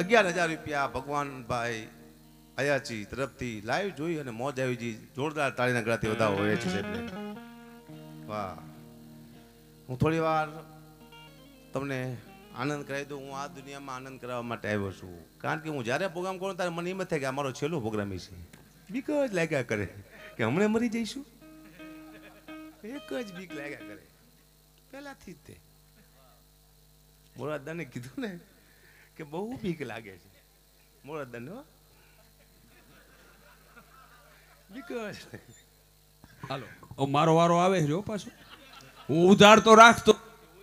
અગિયાર હજાર રૂપિયા ભગવાનભાઈ અયાચી તરફથી લાઈવ જોઈ અને મોજ આવીજી જોરદાર તાળીના ગળાથી વધાવો હોય છે સાહેબને વાહ હું થોડી વાર તમને આનંદ કરાવી દઉં હું આ દુનિયામાં આનંદ કરાવવા માટે આવ્યો છું કારણ કે હું જ્યારે પ્રોગ્રામ કરું ત્યારે મને એમ જ થાય કે અમારો છેલ્લો પ્રોગ્રામ છે બીક જ લાગ્યા કરે કે હમણાં મરી જઈશું એક જ બીક લાગ્યા કરે પહેલાથી જ તે બોરાદાને કીધું ને કે બહુ બીક લાગે છે મોળદન હો બીકોઝ હાલો મારો વારો આવે છે પાછો હું ઉધાર તો રાખતો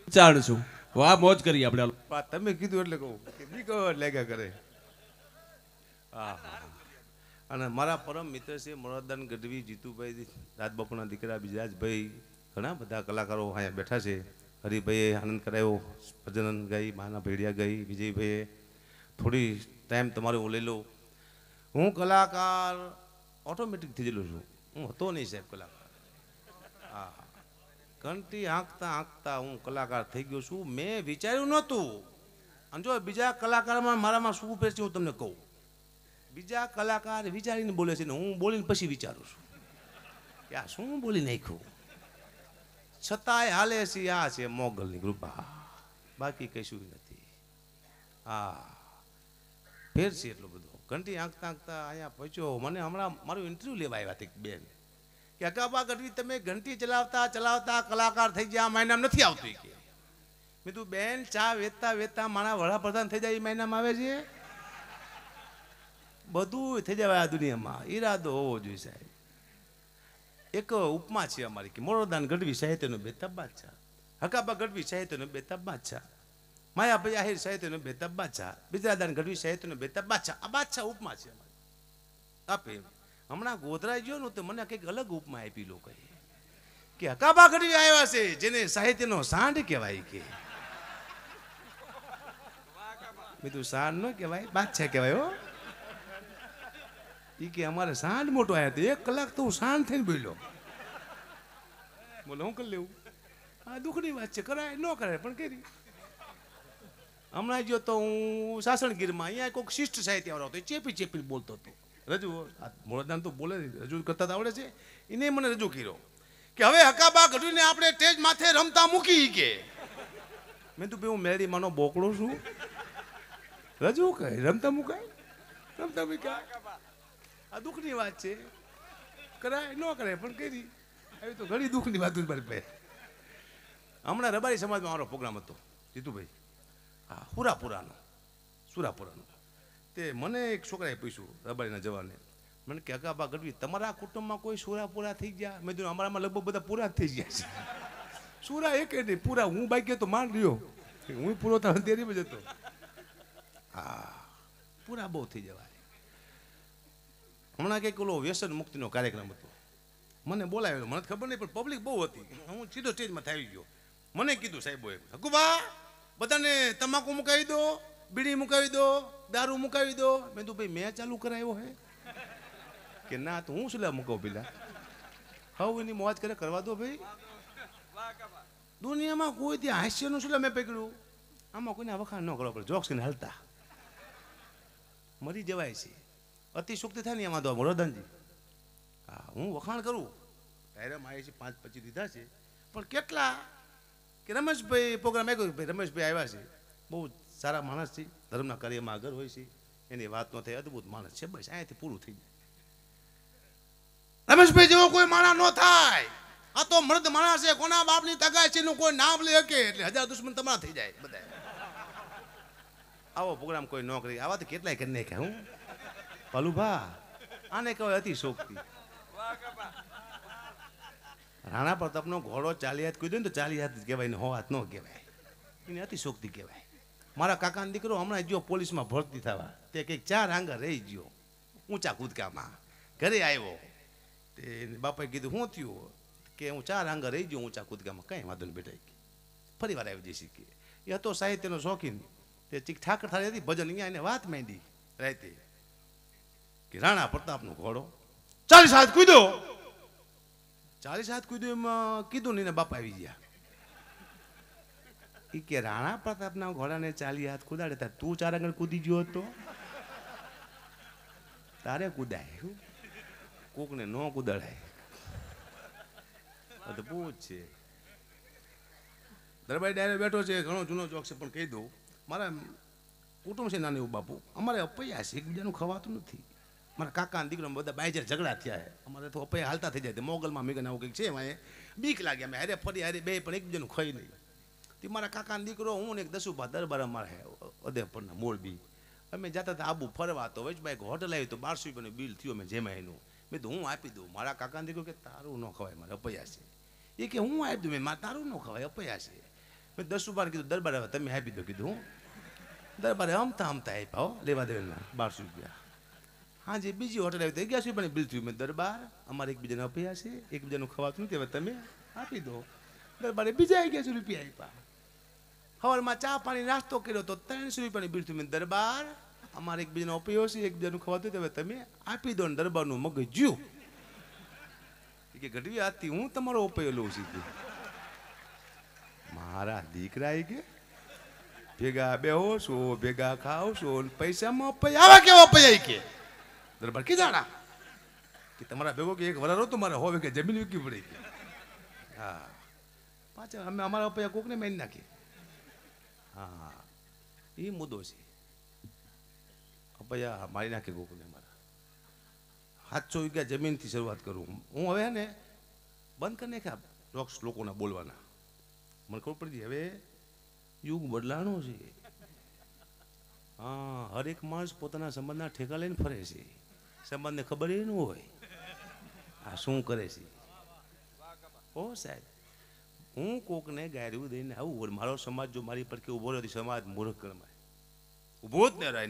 વિચાર છું વાહ મોજ કરી આપણે તમે કીધું એટલે કહું કે બીકો લેગા કરે હા અને મારા પરમ મિત્ર છે મોરાદાન ગઢવી જીતુભાઈ રાજ બાપુના દીકરા બિજરાજભાઈ ઘણા બધા કલાકારો અહીંયા બેઠા છે હરિભાઈએ આનંદ કરાવ્યો ભજનન ગઈ માના ભેડિયા ગઈ વિજયભાઈએ થોડી ટાઈમ તમારે લો હું કલાકાર ઓટોમેટિક થઈ ગયેલો છું હું હતો નહીં સાહેબ કલાકાર હા ઘંટી આંકતા આંકતા હું કલાકાર થઈ ગયો છું મેં વિચાર્યું નહોતું અને જો બીજા કલાકારમાં મારામાં શું ફેર છે હું તમને કહું બીજા કલાકાર વિચારીને બોલે છે ને હું બોલીને પછી વિચારું છું કે આ શું બોલી નાખ્યું છતાંય હાલે છે આ છે મોગલની કૃપા બાકી કશું નથી હા ફેર છે એટલું બધું ઘંટી આંકતા આંકતા અહીંયા પહોંચ્યો મને હમણાં મારું ઇન્ટરવ્યુ લેવા આવ્યા હતી બેન કે અકાબા ગઢવી તમે ઘંટી ચલાવતા ચલાવતા કલાકાર થઈ ગયા આ મહિનામાં નથી આવતી કે મેં તું બેન ચા વેચતા વેચતા મારા વડાપ્રધાન થઈ જાય એ મહિનામાં આવે છે બધું થઈ જવાય આ દુનિયામાં ઈરાદો હોવો જોઈએ સાહેબ એક ઉપમા છે અમારી કે મોરોદાન ગઢવી સાહિત્યનો બેતાબ બાદશાહ હકાબા ગઢવી સાહિત્યનો બેતાબ બાદશાહ માયાભાઈ આહિર સાહિત્યનો બેતાબ બાદશાહ બિજરાદાન ગઢવી સાહિત્યનો બેતાબ બાદશાહ આ બાદશાહ ઉપમા છે અમારી આપે હમણાં ગોધરા ગયો ને તો મને કંઈક અલગ ઉપમા આપી લોકોએ કે હકાબા ગઢવી આવ્યા છે જેને સાહિત્યનો સાંઢ કહેવાય કે મેં તું સાંઢ ન કહેવાય બાદશાહ કહેવાય હો એ કે અમારે સાંજ મોટો આવ્યા હતો એક કલાક તો હું સાંજ થઈને બોલ્યો બોલો શું કરી લેવું આ દુઃખની વાત છે કરાય ન કરાય પણ કરી હમણાં જો તો હું સાસણગીરમાં અહીંયા કોઈક શિષ્ટ સાહિત્યવાળો હતો ચેપી ચેપી બોલતો હતો રજૂ મોરદાન તો બોલે રજૂ કરતા આવડે છે એને મને રજૂ કર્યો કે હવે હકાબા ઘટીને આપણે તેજ માથે રમતા મૂકી કે મેં તું હું મેળી માનો બોકડો છું રજૂ કહે રમતા મૂકાય રમતા મૂકાય આ દુઃખની વાત છે કરાય ન કરાય પણ કરી આવી તો ઘણી દુઃખની વાત મારી ભાઈ હમણાં રબારી સમાજમાં અમારો પ્રોગ્રામ હતો જીતુભાઈ હા હુરાપુરાનો સુરાપુરાનો તે મને એક છોકરાએ પૂછ્યું રબારીના જવાને મને કે અકાબા ગઢવી તમારા કુટુંબમાં કોઈ સુરા પૂરા થઈ ગયા મેં કીધું અમારામાં લગભગ બધા પૂરા થઈ ગયા છે સુરા એક નહીં પૂરા હું બાકી તો માંડ રહ્યો હું પૂરો થાય દેરીમાં જતો હા પૂરા બહુ થઈ જવાય હમણાં કંઈક ઓલો વ્યસન મુક્તિનો કાર્યક્રમ હતો મને બોલાવ્યો મને ખબર નહીં પણ પબ્લિક બહુ હતી હું સીધો સ્ટેજમાં થઈ ગયો મને કીધું સાહેબોએ હકુબા બધાને તમાકુ મુકાવી દો બીડી મુકાવી દો દારૂ મુકાવી દો મેં તું ભાઈ મેં ચાલુ કરાવ્યો હે કે ના તો હું શું મૂકો પેલા હવે એની મોજ કરે કરવા દો ભાઈ દુનિયામાં કોઈ ત્યાં હાસ્યનું શું મેં પકડ્યું આમાં કોઈને વખાણ ન કરો પડે જોક્સ હાલતા મરી જવાય છે અતિશોક્તિ થાય ને એમાં તો મોરદાનજી હા હું વખાણ કરું ડાયરા મારે છે પાંચ પચીસ દીધા છે પણ કેટલા કે રમેશભાઈ પ્રોગ્રામ એ કહ્યું ભાઈ રમેશભાઈ આવ્યા છે બહુ સારા માણસ છે ધર્મના કાર્યમાં આગળ હોય છે એની વાત નો થાય અદભુત માણસ છે બસ અહીંયાથી પૂરું થઈ જાય રમેશભાઈ જેવો કોઈ માણસ ન થાય આ તો મૃદ માણસ છે કોના બાપની તગાય છે એનું કોઈ નામ લઈ શકે એટલે હજાર દુશ્મન તમારા થઈ જાય બધા આવો પ્રોગ્રામ કોઈ નોકરી આવા તો કેટલાય કરી નાખ્યા હું ભલુભા આને કહેવાય અતિશોક્તિ રાણા પ્રતાપનો ઘોડો ચાલી હાથ કીધું ને તો ચાલી હાથ જ કહેવાય ને હો હાથ ન કહેવાય એને અતિશોક્તિ કહેવાય મારા કાકાનો દીકરો હમણાં જ્યો પોલીસમાં ભરતી થવા તે કંઈક ચાર આંગર રહી ગયો ઊંચા કૂદકામાં ઘરે આવ્યો તે બાપાએ કીધું શું થયું કે હું ચાર આંગર રહી ગયો ઊંચા કૂદકામાં કંઈ વાંધો નહીં બેટા ફરી વાર આવી જઈશ કે એ હતો સાહિત્યનો શોખીન તે ચીક ઠાકર થાળી હતી ભજન અહીંયા એને વાત માંડી રાતે કે રાણા પ્રતાપનો ઘોડો ચાલીસ હાથ કૂદ્યો ચાલીસ હાથ કૂદ્યો એમાં કીધું ને બાપા આવી ગયા એ કે રાણા પ્રતાપના ઘોડાને ચાલી હાથ કુદાડે તા તું ચાર આગળ કૂદી ગયો હતો તારે કુદાય કોકને ન કુદાડાય અદભુત છે દરબારી ડાયરે બેઠો છે ઘણો જૂનો ચોક છે પણ કહી દઉં મારા કુટુંબ છે નાની બાપુ અમારે અપૈયા છે એકબીજાનું ખવાતું નથી મારા કાકા દીકરો બધા બાયજર ઝઘડા થયા છે અમારે તો અપાય હાલતા થઈ જાય મોગલમાં મેં આવું કંઈક છે એમાં બીક લાગ્યા અમે હારે ફરી હારે બે પણ એકબીજાનું ખાઈ નહીં તે મારા કાકાનો દીકરો હું ને એક દસુભા દરબાર અમારે અદેપરના મોરબી અમે જતા હતા આબુ ફરવા તો વચમાં એક હોટલ આવી તો બારસો રૂપિયાનું બિલ થયું મેં જેમાં એનું મેં તો હું આપી દઉં મારા કાકાને દીકરો કે તારું ન ખવાય મારે અપૈયા છે એ કે હું આપી દઉં મેં મારે તારું ન ખવાય અપૈયા છે મેં દસુભાને કીધું દરબાર આવે તમે આપી દો કીધું દરબારે અમતા અમતા આપ્યા હો લેવા દેવાના બારસો રૂપિયા હા જે બીજી હોટલ આવી અગિયારસો રૂપિયાની બિલ થયું મેં દરબાર અમારે એકબીજાને અભ્યા છે એકબીજાનું ખવાતું નથી તમે આપી દો દરબારે બીજા અગિયારસો રૂપિયા આપ્યા સવારમાં ચા પાણી નાસ્તો કર્યો તો ત્રણસો રૂપિયાની બિલ થયું મેં દરબાર અમારે એકબીજાનો અપયો છે એકબીજાનું ખવાતું હવે તમે આપી દો ને દરબારનું મગજ જ્યું કે ઘટવી આજથી હું તમારો અપયો લઉં છું કે મારા દીકરા આવી કે ભેગા બેહો છો ભેગા ખાવ છો પૈસામાં અપાય આવા કેવો અપાય કે દરબાર કીધાણા કે તમારા ભેગો કે એક વરારો તો મારે હોવે કે જમીન વીકી પડી હા પાછા અમે અમારા પૈયા કોકને મેં નાખી હા એ મુદ્દો છે અપૈયા મારી નાખી કોકને મારા સાતસો વીઘા જમીનથી શરૂઆત કરું હું હવે ને બંધ કરી નાખ્યા રોક્ષ લોકોના બોલવાના મને ખબર પડી હવે યુગ બદલાણો છે હા હરેક માણસ પોતાના સંબંધના ઠેકા લઈને ફરે છે સંબંધને ખબર એ ન હોય આ શું કરે છે ઓ સાહેબ હું કોકને ગાયરું દઈને આવું મારો સમાજ જો મારી પર કે ઉભો રહ્યો સમાજ મૂર્ખ ગણવાય ઉભો જ ને રાય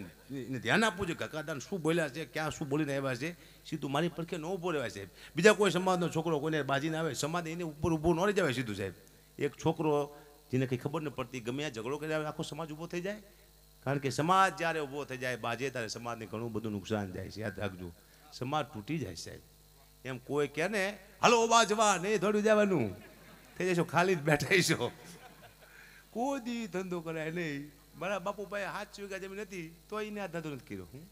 એને ધ્યાન આપવું છે કાકાદાન શું બોલ્યા છે ક્યાં શું બોલીને આવ્યા છે સીધું મારી પરખે ન ઉભો રહેવાય સાહેબ બીજા કોઈ સમાજનો છોકરો કોઈને બાજીને આવે સમાજ એને ઉપર ઊભો ન રહી જવાય સીધું સાહેબ એક છોકરો જેને કંઈ ખબર ન પડતી ગમે આ ઝઘડો કરી આવે આખો સમાજ ઊભો થઈ જાય કારણ કે સમાજ જ્યારે ઊભો થઈ જાય બાજે ત્યારે સમાજને ઘણું બધું નુકસાન જાય છે યાદ રાખજો સમાજ તૂટી જાય સાહેબ એમ કોઈ કહે ને હાલો બાજવા નહીં થોડું જવાનું થઈ જશો ખાલી જ બેઠા છો કોઈ દી ધંધો કરાય નહીં મારા ભાઈ હાથ વીઘા જમીન નથી તો એને આ ધંધો નથી કર્યો હું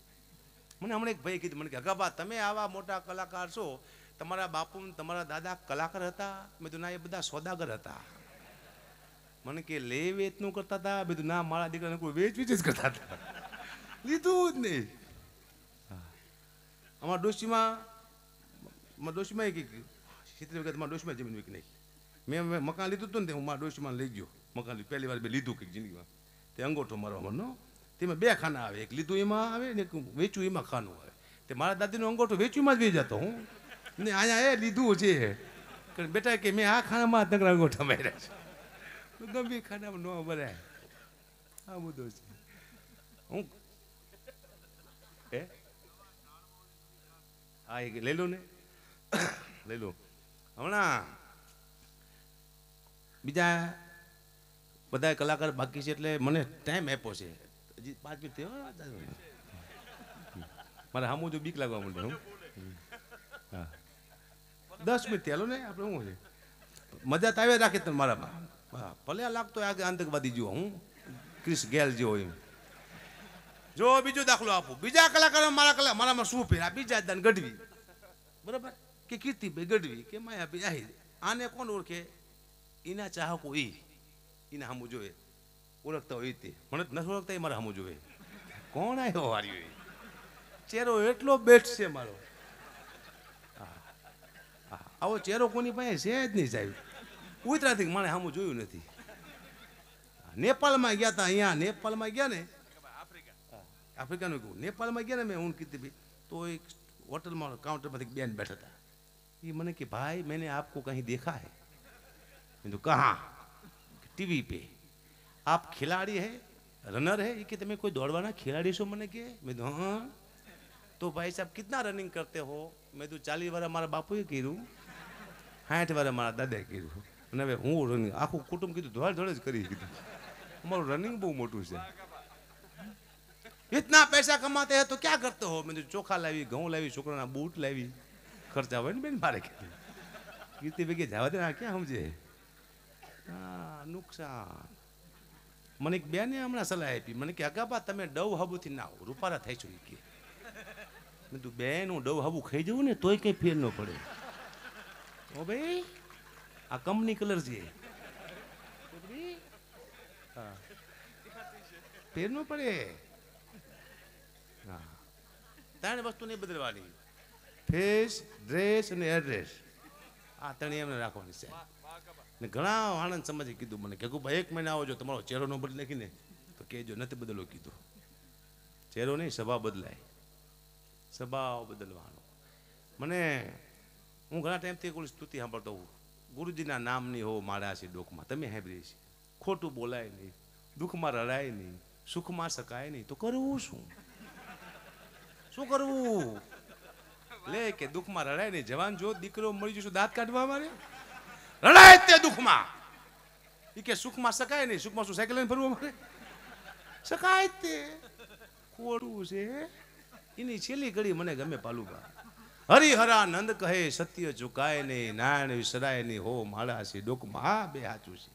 મને હમણાં એક ભાઈ કીધું મને કે હકાબા તમે આવા મોટા કલાકાર છો તમારા બાપુ તમારા દાદા કલાકાર હતા મેં તો ના એ બધા સોદાગર હતા મને કે લે વેચનું કરતા હતા બધું ના મારા દીકરાને કોઈ વેચ વેચ જ કરતા હતા લીધું જ નહીં અમારા ડોશીમાં ડોશીમાં એ કહી સિત્તેર વખત મારા ડોશીમાં જમીન વીકી નાખી મેં મકાન લીધું હતું ને તે હું મારા ડોશીમાં લઈ ગયો મકાન લીધું પહેલી વાર બે લીધું કંઈક જિંદગીમાં તે અંગોઠો મારવા મનો તેમાં બે ખાના આવે એક લીધું એમાં આવે ને એક વેચ્યું એમાં ખાનું આવે તે મારા દાદીનો અંગોઠો વેચ્યુંમાં જ વેચાતો હું ને અહીંયા એ લીધું છે બેટા કે મેં આ ખાનામાં જ અંગોઠા માર્યા છે ગમી ખાના ન ભરાય આ મુદ્દો છે હું એ હા એ લઈ લો ને લઈ લો હમણાં બીજા બધા કલાકાર બાકી છે એટલે મને ટાઈમ આપ્યો છે હજી પાંચ મિનિટ થયો મારે હામું જો બીક લાગવા માંડે હું હા દસ મિનિટ થયા ને આપણે શું છે મજા તો આવી રાખે તમે મારામાં ભલે લાગતો આગળ આતંકવાદી જુઓ હું ક્રિસ ગેલ જેવો એમ જો બીજો દાખલો આપું બીજા કલાકાર મારા કલા મારામાં શું પહેર્યા બીજા દાન ગઢવી બરાબર કે કીર્તિભાઈ ગઢવી કે માયાભાઈ આહિર આને કોણ ઓળખે એના ચાહકો એ એને સામું જોઈએ ઓળખતા હોય તે મને નથી ઓળખતા એ મારા સામું જોવે કોણ આવ્યો વાર્યો ચહેરો એટલો બેસ્ટ છે મારો આવો ચહેરો કોની પાસે છે જ નહીં સાહેબ ઉતરાથી માણે સામું જોયું નથી નેપાળમાં ગયા હતા અહીંયા નેપાળમાં ગયા ને આફ્રિકાનું કહું નેપાળમાં ગયા ને મેં હું કીધી ભાઈ તો એક હોટલમાં કાઉન્ટરમાંથી બેન બેઠા હતા એ મને કે ભાઈ મેને આપકો કહી દેખા હે તો કહા ટીવી પે આપ ખિલાડી હે રનર હે કે તમે કોઈ દોડવાના ખેલાડી છો મને કે મેં તો હા તો ભાઈ સાહેબ કિતના રનિંગ કરતે હો મેં તો ચાલીસ વાર મારા બાપુએ કીધું સાઠ વાર મારા દાદાએ કીધું અને હવે હું રનિંગ આખું કુટુંબ કીધું ધોળ ધોળ જ કરી કીધું અમારું રનિંગ બહુ મોટું છે इतना પૈસા कमाते हैं तो क्या करते हो मैंने ચોખા લાવી ઘઉં લાવી છોકરાના બૂટ લાવી ખર્ચા હોય ને બેન મારે કીધું કીર્તિ ભેગી જવા દે ના ક્યાં સમજે નુકસાન મને એક બેને હમણાં સલાહ આપી મને કે અગાબા તમે ડવ હબુથી ના રૂપારા થાય છું કે મેં તું બેન હું ડવ હબુ ખાઈ જવું ને તોય કંઈ ફેર ન પડે ઓ ભાઈ આ કંપની કલર છે પહેરવું પડે ત્રણ વસ્તુ નહીં બદલવાની ફેસ ડ્રેસ અને એડ્રેસ આ ત્રણ એમને રાખવાની છે ને ઘણા આનંદ સમજી કીધું મને કે ભાઈ એક મહિના આવો જો તમારો ચહેરો ન બદલે કે ને તો કહેજો નથી બદલો કીધું ચહેરો નહીં સ્વભાવ બદલાય સ્વભાવ બદલવાનો મને હું ઘણા ટાઈમથી કોઈ સ્તુતિ સાંભળતો હું ગુરુજીના નામની હો માળા છે ડોકમાં તમે સાંભળીએ છીએ ખોટું બોલાય નહીં દુઃખમાં રડાય નહીં સુખમાં શકાય નહીં તો કરવું શું શું કરવું લે કે દુઃખમાં રડાય નહીં જવાન જો દીકરો મળી જશું દાંત કાઢવા મારે રડાય તે દુઃખમાં એ કે સુખમાં શકાય નહીં સુખમાં શું સાયકલ ફરવું મારે શકાય તે ખોડું છે એની છેલ્લી ઘડી મને ગમે પાલુબા હરિહરાનંદ કહે સત્ય ચુકાય નહીં નારાયણ વિસરાય નહીં હો માળા છે ડોકમાં હા બે સાચું છે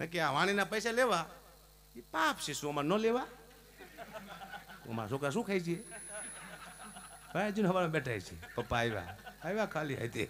નક્કી આ વાણીના પૈસા લેવા એ પાપ છે સોમાં ન લેવા ઓમાં છોકરા શું ખાઈ છે ભાઈ હજુ હવારે બેઠા છે પપ્પા આવ્યા આવ્યા ખાલી હતી